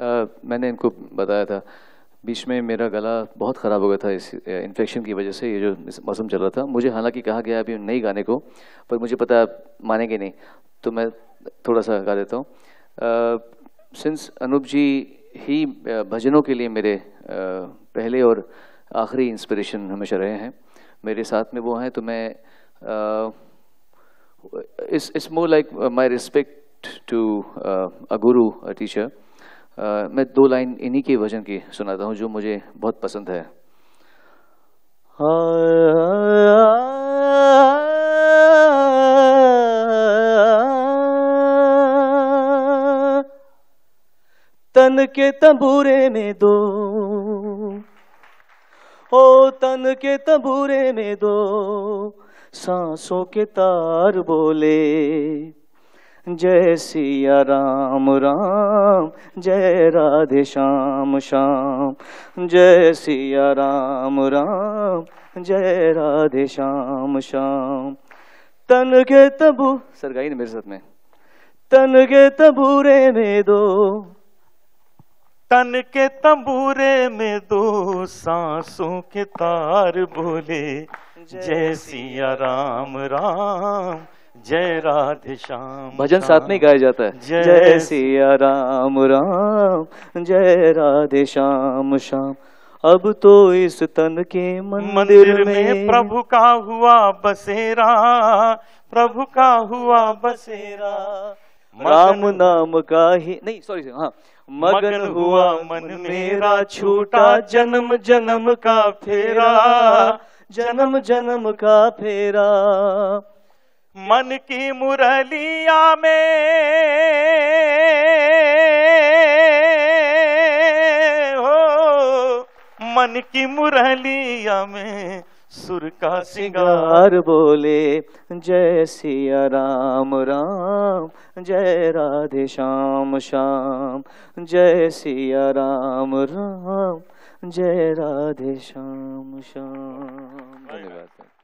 मैंने इनको बताया था बीच में मेरा गला बहुत ख़राब हो गया था इस इन्फेक्शन की वजह से ये जो मौसम चल रहा था मुझे हालांकि कहा गया अभी नहीं गाने को पर मुझे पता मानेंगे नहीं तो मैं थोड़ा सा गा देता हूँ सिंस अनूप जी ही भजनों के लिए मेरे पहले और आखिरी इंस्पिरेशन हमेशा रहे हैं मेरे साथ में वो हैं तो मैं it's more like my respect to a guru a teacher आ, मैं दो लाइन इन्हीं के वजन की सुनाता हूं जो मुझे बहुत पसंद है तन के तंबूरे में दो ओ तन के तंबूरे में दो सांसों के तार बोले जय सिया राम राम जय राधे श्याम श्याम जय सिया राम राम जय राधे श्याम श्याम तन के तबू सर गाई मेरे साथ में तन के तबूरे में दो तन के तंबूरे में दो सांसों के तार बोले जय सिया राम राम जय राधे श्याम भजन साथ में गाया जाता है जय सिया राम राम जय राधे श्याम श्याम अब तो इस तन के मंदिर, मंदिर में प्रभु का हुआ बसेरा प्रभु का हुआ बसेरा राम नाम का ही नहीं सॉरी हाँ मगन, हुआ मन मेरा छोटा जन्म जन्म का फेरा जन्म जन्म का फेरा मन की मुरलिया में हो मन की मुरलिया में सुर का सिंगार बोले जय सिया राम राम जय राधे श्याम श्याम जय सिया राम राम जय राधे श्याम श्याम धन्यवाद